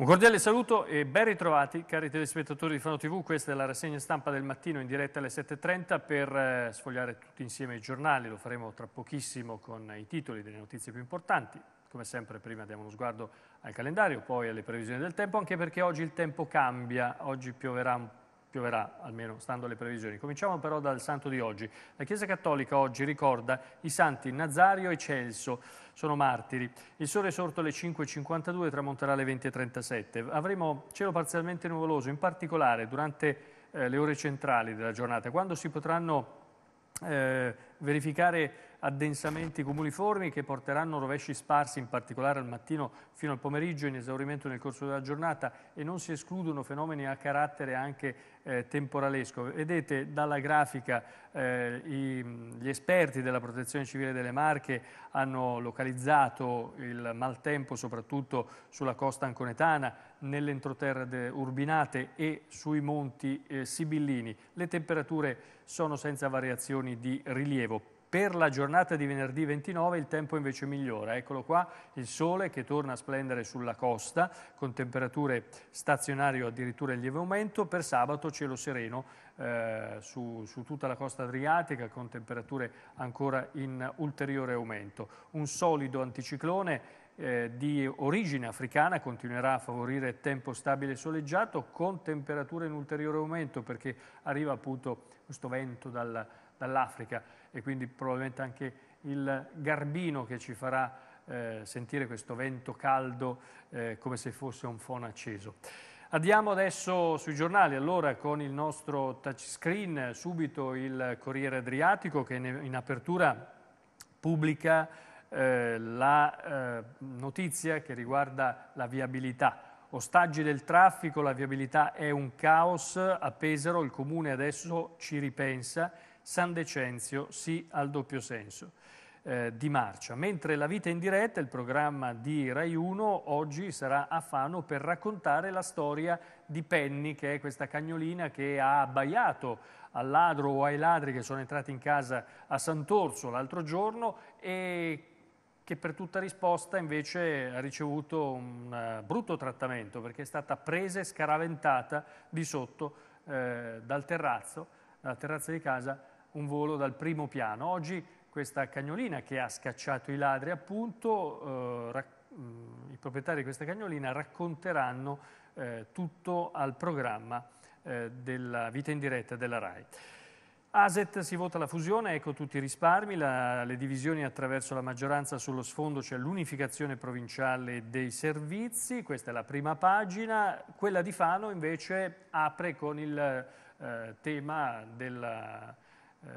Un cordiale saluto e ben ritrovati cari telespettatori di Fano TV, questa è la rassegna stampa del mattino in diretta alle 7.30 per eh, sfogliare tutti insieme i giornali, lo faremo tra pochissimo con i titoli delle notizie più importanti, come sempre prima diamo uno sguardo al calendario, poi alle previsioni del tempo, anche perché oggi il tempo cambia, oggi pioverà un po' pioverà, almeno stando alle previsioni. Cominciamo però dal santo di oggi. La Chiesa Cattolica oggi ricorda i santi Nazario e Celso, sono martiri. Il sole è sorto alle 5.52, tramonterà alle 20.37. Avremo cielo parzialmente nuvoloso, in particolare durante eh, le ore centrali della giornata, quando si potranno eh, verificare addensamenti comuniformi che porteranno rovesci sparsi, in particolare al mattino fino al pomeriggio, in esaurimento nel corso della giornata e non si escludono fenomeni a carattere anche eh, temporalesco. Vedete dalla grafica eh, i, gli esperti della Protezione Civile delle Marche hanno localizzato il maltempo soprattutto sulla costa anconetana, nell'entroterra urbinate e sui monti eh, sibillini. Le temperature sono senza variazioni di rilievo. Per la giornata di venerdì 29 il tempo invece migliora, eccolo qua il sole che torna a splendere sulla costa con temperature stazionarie o addirittura in lieve aumento, per sabato cielo sereno eh, su, su, tutta la costa adriatica con temperature ancora in ulteriore aumento. Un solido anticiclone eh, di origine africana continuerà a favorire tempo stabile e soleggiato con temperature in ulteriore aumento perché arriva appunto questo vento dal, dall'Africa e quindi probabilmente anche il garbino che ci farà eh, sentire questo vento caldo eh, come se fosse un fono acceso. Andiamo adesso sui giornali, allora con il nostro touchscreen, subito il Corriere Adriatico che in apertura pubblica eh, la eh, notizia che riguarda la viabilità. Ostaggi del traffico, la viabilità è un caos, a Pesaro il comune adesso ci ripensa San Decenzio sì al doppio senso eh, di marcia. Mentre La vita in diretta, il programma di Rai 1, oggi sarà a Fano per raccontare la storia di Penny, che è questa cagnolina che ha abbaiato al ladro o ai ladri che sono entrati in casa a Sant'Orso l'altro giorno e che per tutta risposta invece ha ricevuto un eh, brutto trattamento perché è stata presa e scaraventata di sotto eh, dal terrazzo, dalla terrazza di casa un volo dal primo piano. Oggi questa cagnolina che ha scacciato i ladri appunto, eh, mm, i proprietari di questa cagnolina racconteranno eh, tutto al programma eh, della vita in diretta della RAI. Aset si vota la fusione, ecco tutti i risparmi, la, le divisioni attraverso la maggioranza sullo sfondo c'è cioè l'unificazione provinciale dei servizi, questa è la prima pagina, quella di Fano invece apre con il eh, tema della eh,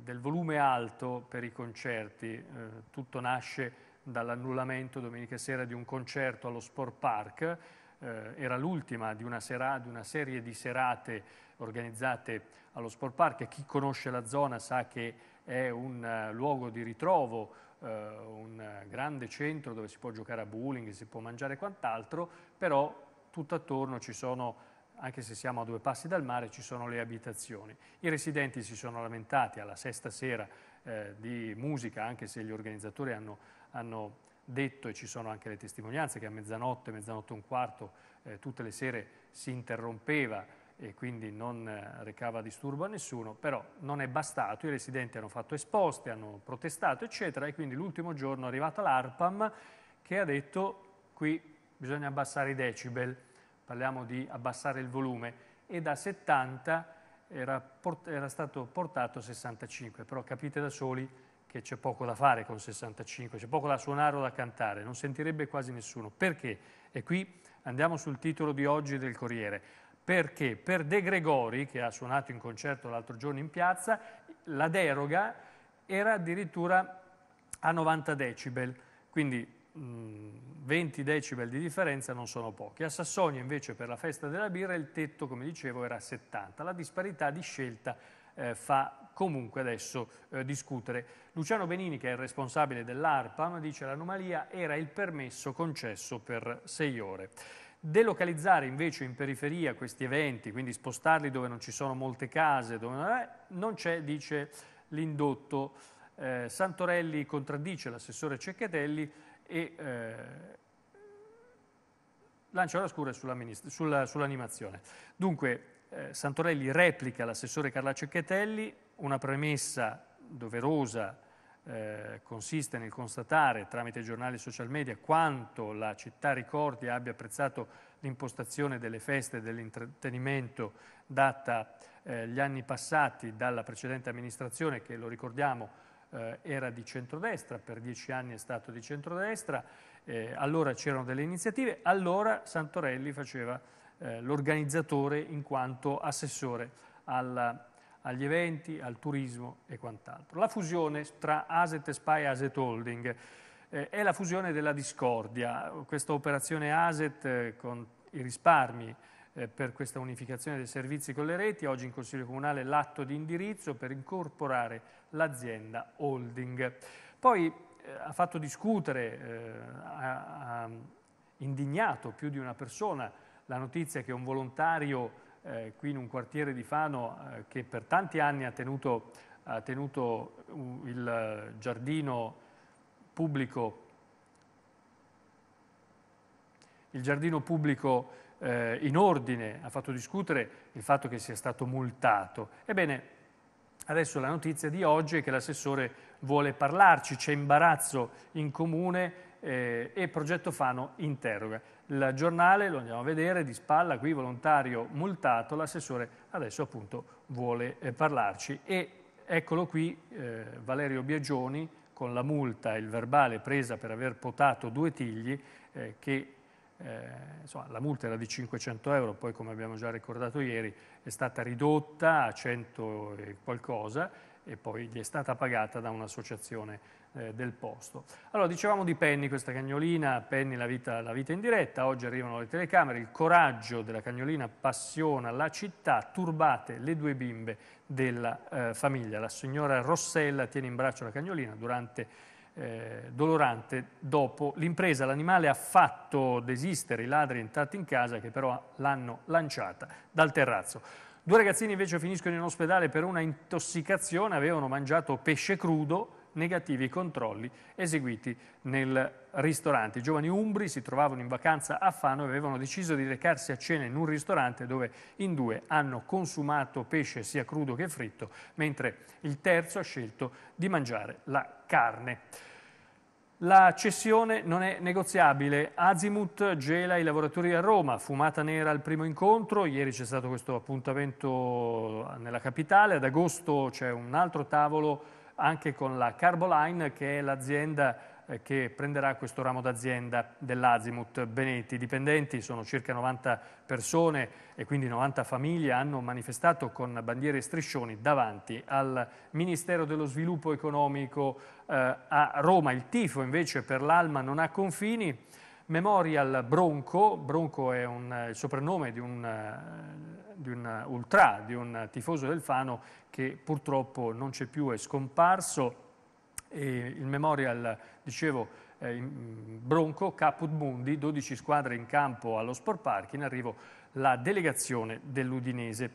del volume alto per i concerti, eh, tutto nasce dall'annullamento domenica sera di un concerto allo Sport Park, eh, era l'ultima di, di una serie di serate organizzate allo Sport Park. Chi conosce la zona sa che è un luogo di ritrovo, eh, un grande centro dove si può giocare a bowling, si può mangiare quant'altro, però tutto attorno ci sono anche se siamo a due passi dal mare, ci sono le abitazioni. I residenti si sono lamentati alla sesta sera eh, di musica, anche se gli organizzatori hanno, hanno, detto, e ci sono anche le testimonianze, che a mezzanotte, mezzanotte e un quarto, eh, tutte le sere si interrompeva e quindi non eh, recava disturbo a nessuno, però non è bastato, i residenti hanno fatto esposte, hanno protestato, eccetera, e quindi l'ultimo giorno è arrivata l'ARPAM che ha detto qui bisogna abbassare i decibel parliamo di abbassare il volume, e da 70 era, era stato portato a 65, però capite da soli che c'è poco da fare con 65, c'è poco da suonare o da cantare, non sentirebbe quasi nessuno. Perché? E qui andiamo sul titolo di oggi del Corriere. Perché per De Gregori, che ha suonato in concerto l'altro giorno in piazza, la deroga era addirittura a 90 decibel, quindi 20 mm, decibel di differenza non sono pochi. A Sassonia invece per la festa della birra il tetto, come dicevo, era 70. La disparità di scelta eh, fa comunque adesso eh, discutere. Luciano Benini, che è il responsabile dell'ARPAM, dice che l'anomalia era il permesso concesso per 6 ore. Delocalizzare invece in periferia questi eventi, quindi spostarli dove non ci sono molte case, dove non c'è, dice l'indotto. Eh, Santorelli contraddice l'assessore Cecchetelli, e eh, lanciò la scura sull'animazione. Dunque, eh, Santorelli replica l'assessore Carla Cecchettelli, una premessa doverosa eh, consiste nel constatare tramite giornali e social media quanto la città ricordi abbia apprezzato l'impostazione delle feste e dell'intrattenimento data eh, gli anni passati dalla precedente amministrazione che, lo ricordiamo, eh, era di centrodestra, per dieci anni è stato di centrodestra, eh, allora c'erano delle iniziative, allora Santorelli faceva eh, l'organizzatore in quanto assessore alla, agli eventi, al turismo e quant'altro. La fusione tra Aset Spa e Aset Holding eh, è la fusione della discordia, questa operazione Aset eh, con i risparmi eh, per questa unificazione dei servizi con le reti, oggi in Consiglio Comunale l'atto di indirizzo per incorporare l'azienda holding. Poi eh, ha fatto discutere, eh, ha, ha indignato più di una persona la notizia che un volontario eh, qui in un quartiere di Fano eh, che per tanti anni ha tenuto, ha tenuto il giardino pubblico il giardino pubblico eh, in ordine, ha fatto discutere il fatto che sia stato multato. Ebbene, adesso la notizia di oggi è che l'assessore vuole parlarci, c'è imbarazzo in comune eh, e Progetto Fano interroga. Il giornale, lo andiamo a vedere, di spalla, qui volontario multato, l'assessore adesso appunto vuole eh, parlarci e eccolo qui eh, Valerio Biagioni con la multa e il verbale presa per aver potato due tigli eh, che eh, insomma, la multa era di 500 euro, poi come abbiamo già ricordato ieri è stata ridotta a 100 e qualcosa e poi gli è stata pagata da un'associazione eh, del posto. Allora, dicevamo di Penny, questa cagnolina, Penny la vita, la vita in diretta, oggi arrivano le telecamere, il coraggio della cagnolina appassiona la città, turbate le due bimbe della eh, famiglia. La signora Rossella tiene in braccio la cagnolina durante eh, dolorante dopo l'impresa. L'animale ha fatto desistere i ladri entrati in casa che però l'hanno lanciata dal terrazzo. Due ragazzini invece finiscono in ospedale per una intossicazione, avevano mangiato pesce crudo, negativi i controlli eseguiti nel ristorante. I giovani umbri si trovavano in vacanza a Fano e avevano deciso di recarsi a cena in un ristorante dove in due hanno consumato pesce sia crudo che fritto, mentre il terzo ha scelto di mangiare la carne. La cessione non è negoziabile. Azimut gela i lavoratori a Roma, fumata nera al primo incontro, ieri c'è stato questo appuntamento nella capitale, ad agosto c'è un altro tavolo anche con la Carboline che è l'azienda eh, che prenderà questo ramo d'azienda dell'Azimut Benetti. I dipendenti sono circa 90 persone e quindi 90 famiglie hanno manifestato con bandiere e striscioni davanti al Ministero dello Sviluppo Economico eh, a Roma. Il tifo invece per l'Alma non ha confini. Memorial Bronco, Bronco è un, eh, il soprannome di un, eh, di un ultra, di un tifoso del Fano che purtroppo non c'è più, è scomparso. E il Memorial, dicevo, eh, mm, Bronco, Caput Mundi, 12 squadre in campo allo Sport Park, in arrivo la delegazione dell'Udinese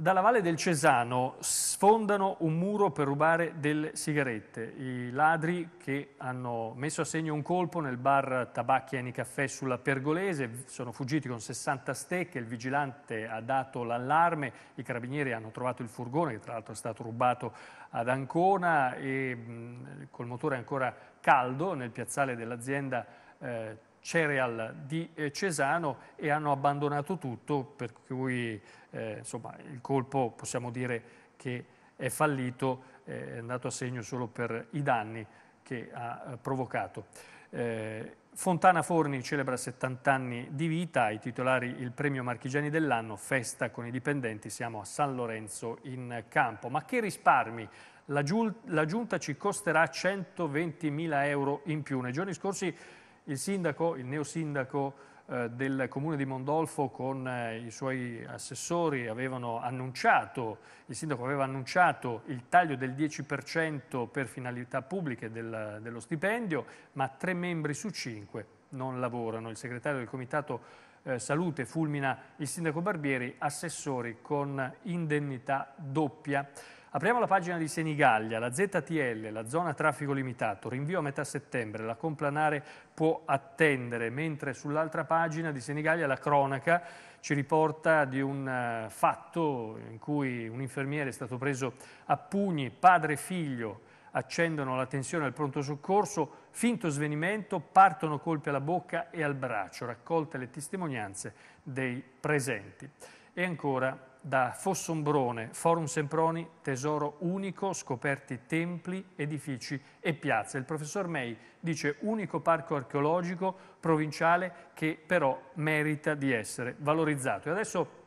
dalla Valle del Cesano sfondano un muro per rubare delle sigarette. I ladri che hanno messo a segno un colpo nel bar Tabacchi e Caffè sulla Pergolese sono fuggiti con 60 stecche, il vigilante ha dato l'allarme, i carabinieri hanno trovato il furgone che tra l'altro è stato rubato ad Ancona e mh, col motore ancora caldo nel piazzale dell'azienda eh, Cereal di eh, Cesano e hanno abbandonato tutto, per cui eh, insomma, il colpo possiamo dire che è fallito, eh, è andato a segno solo per i danni che ha eh, provocato. Eh, Fontana Forni celebra 70 anni di vita, ai titolari il premio Marchigiani dell'anno, festa con i dipendenti, siamo a San Lorenzo in campo. Ma che risparmi? La, giu la giunta ci costerà 120.000 euro in più. Nei giorni scorsi il sindaco, il neosindaco eh, del comune di Mondolfo con eh, i suoi assessori avevano annunciato, il sindaco aveva annunciato il taglio del 10% per finalità pubbliche del, dello stipendio, ma tre membri su cinque non lavorano. Il segretario del comitato eh, salute fulmina il sindaco Barbieri, assessori con indennità doppia. Apriamo la pagina di Senigallia, la ZTL, la zona traffico limitato, rinvio a metà settembre, la complanare può attendere, mentre sull'altra pagina di Senigallia la cronaca ci riporta di un uh, fatto in cui un infermiere è stato preso a pugni, padre e figlio accendono la tensione al pronto soccorso, finto svenimento, partono colpi alla bocca e al braccio, raccolte le testimonianze dei presenti. E ancora da Fossombrone, Forum Semproni, tesoro unico, scoperti templi, edifici e piazze. Il professor May dice unico parco archeologico provinciale che però merita di essere valorizzato. E adesso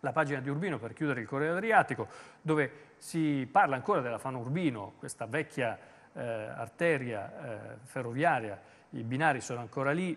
la pagina di Urbino per chiudere il Corriere Adriatico, dove si parla ancora della Fano Urbino, questa vecchia eh, arteria eh, ferroviaria, i binari sono ancora lì,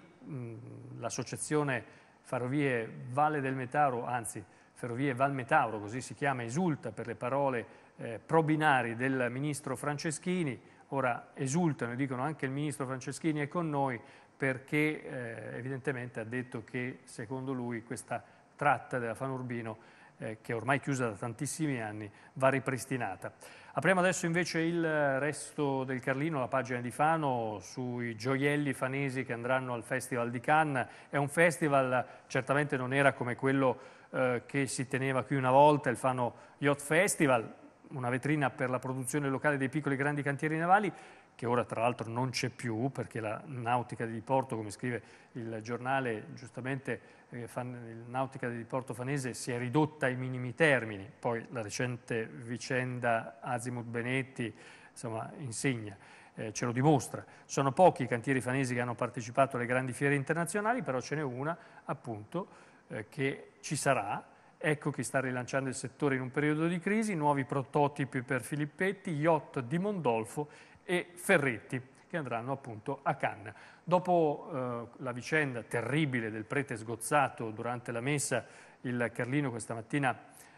l'associazione Ferrovie Valle del Metauro, anzi Ferrovie Val Metauro, così si chiama, esulta per le parole eh, probinari del ministro Franceschini, ora esultano e dicono anche il ministro Franceschini è con noi perché eh, evidentemente ha detto che secondo lui questa tratta della Fanurbino eh, che è ormai chiusa da tantissimi anni, va ripristinata. Apriamo adesso invece il eh, resto del Carlino, la pagina di Fano, sui gioielli fanesi che andranno al Festival di Cannes. È un festival, certamente non era come quello eh, che si teneva qui una volta, il Fano Yacht Festival, una vetrina per la produzione locale dei piccoli e grandi cantieri navali, che ora tra l'altro non c'è più perché la nautica di porto, come scrive il giornale giustamente, eh, la nautica di porto fanese si è ridotta ai minimi termini, poi la recente vicenda Azimut Benetti insomma, insegna. Eh, ce lo dimostra. Sono pochi i cantieri fanesi che hanno partecipato alle grandi fiere internazionali, però ce n'è una appunto eh, che ci sarà Ecco che sta rilanciando il settore in un periodo di crisi, nuovi prototipi per Filippetti, yacht di Mondolfo e Ferretti che andranno appunto a Cannes. Dopo eh, la vicenda terribile del prete sgozzato durante la messa, il Carlino questa mattina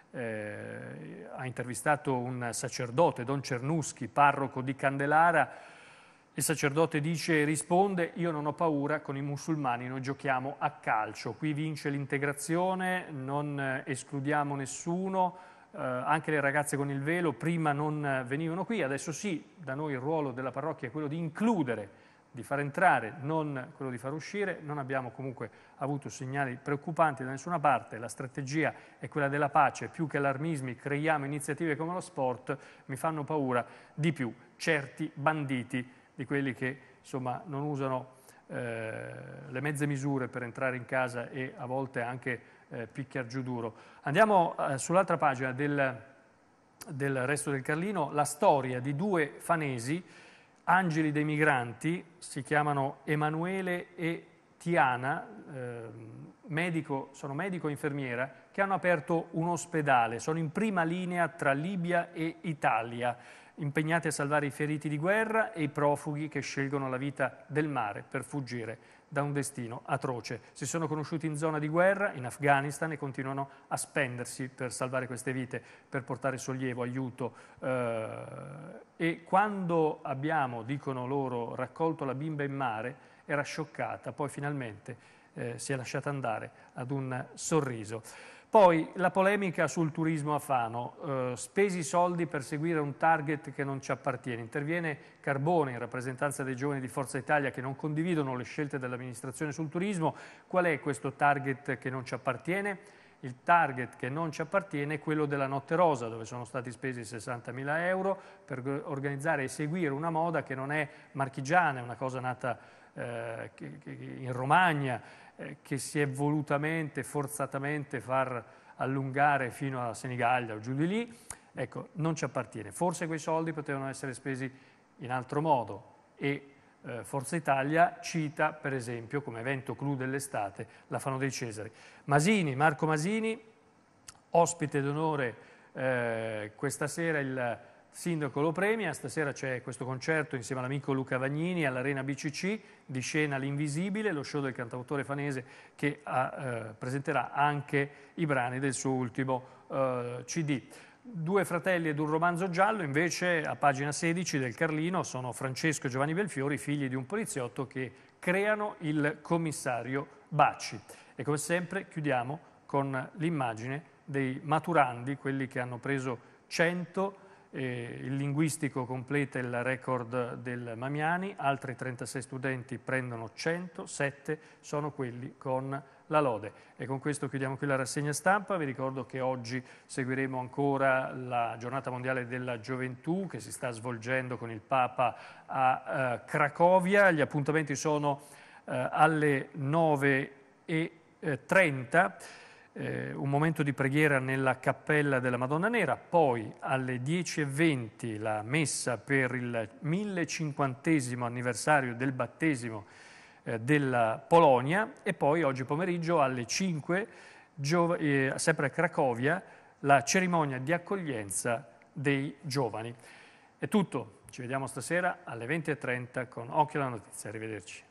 eh, ha intervistato un sacerdote, Don Cernuschi, parroco di Candelara, il sacerdote dice e risponde, io non ho paura, con i musulmani noi giochiamo a calcio, qui vince l'integrazione, non eh, escludiamo nessuno, eh, anche le ragazze con il velo prima non eh, venivano qui, adesso sì, da noi il ruolo della parrocchia è quello di includere, di far entrare, non quello di far uscire, non abbiamo comunque avuto segnali preoccupanti da nessuna parte, la strategia è quella della pace, più che allarmismi, creiamo iniziative come lo sport, mi fanno paura di più certi banditi di quelli che insomma, non usano eh, le mezze misure per entrare in casa e a volte anche eh, picchiar giù duro. Andiamo eh, sull'altra pagina del, del resto del Carlino, la storia di due fanesi, angeli dei migranti, si chiamano Emanuele e Tiana, eh, medico, sono medico e infermiera, che hanno aperto un ospedale. Sono in prima linea tra Libia e Italia, impegnati a salvare i feriti di guerra e i profughi che scelgono la vita del mare per fuggire da un destino atroce. Si sono conosciuti in zona di guerra, in Afghanistan, e continuano a spendersi per salvare queste vite, per portare sollievo, aiuto. Eh, e quando abbiamo, dicono loro, raccolto la bimba in mare, era scioccata, poi finalmente eh, si è lasciata andare ad un sorriso. Poi la polemica sul turismo a Fano, eh, spesi soldi per seguire un target che non ci appartiene. Interviene Carbone in rappresentanza dei giovani di Forza Italia che non condividono le scelte dell'amministrazione sul turismo. Qual è questo target che non ci appartiene? Il target che non ci appartiene è quello della Notte Rosa, dove sono stati spesi 60.000 euro per organizzare e seguire una moda che non è marchigiana, è una cosa nata eh, in Romagna, eh, che si è volutamente, forzatamente far allungare fino a Senigallia o giù di lì, ecco, non ci appartiene. Forse quei soldi potevano essere spesi in altro modo e eh, Forza Italia cita per esempio come evento clou dell'estate la Fano dei Cesari. Masini, Marco Masini, ospite d'onore eh, questa sera il Sindaco lo premia, stasera c'è questo concerto insieme all'amico Luca Vagnini all'Arena BCC di scena L'Invisibile, lo show del cantautore fanese che ha, eh, presenterà anche i brani del suo ultimo eh, CD. Due fratelli ed un romanzo giallo invece a pagina 16 del Carlino sono Francesco e Giovanni Belfiori, figli di un poliziotto che creano il commissario Bacci. E come sempre chiudiamo con l'immagine dei maturandi, quelli che hanno preso 100 eh, il linguistico completa il record del Mamiani, altri 36 studenti prendono 107, sono quelli con la lode. E con questo chiudiamo qui la rassegna stampa, vi ricordo che oggi seguiremo ancora la giornata mondiale della gioventù che si sta svolgendo con il Papa a eh, Cracovia, gli appuntamenti sono eh, alle 9.30 eh, un momento di preghiera nella cappella della Madonna Nera, poi alle 10.20 la messa per il 1050 anniversario del battesimo eh, della Polonia e poi oggi pomeriggio alle 5, eh, sempre a Cracovia, la cerimonia di accoglienza dei giovani. È tutto, ci vediamo stasera alle 20.30 con Occhio alla Notizia, arrivederci.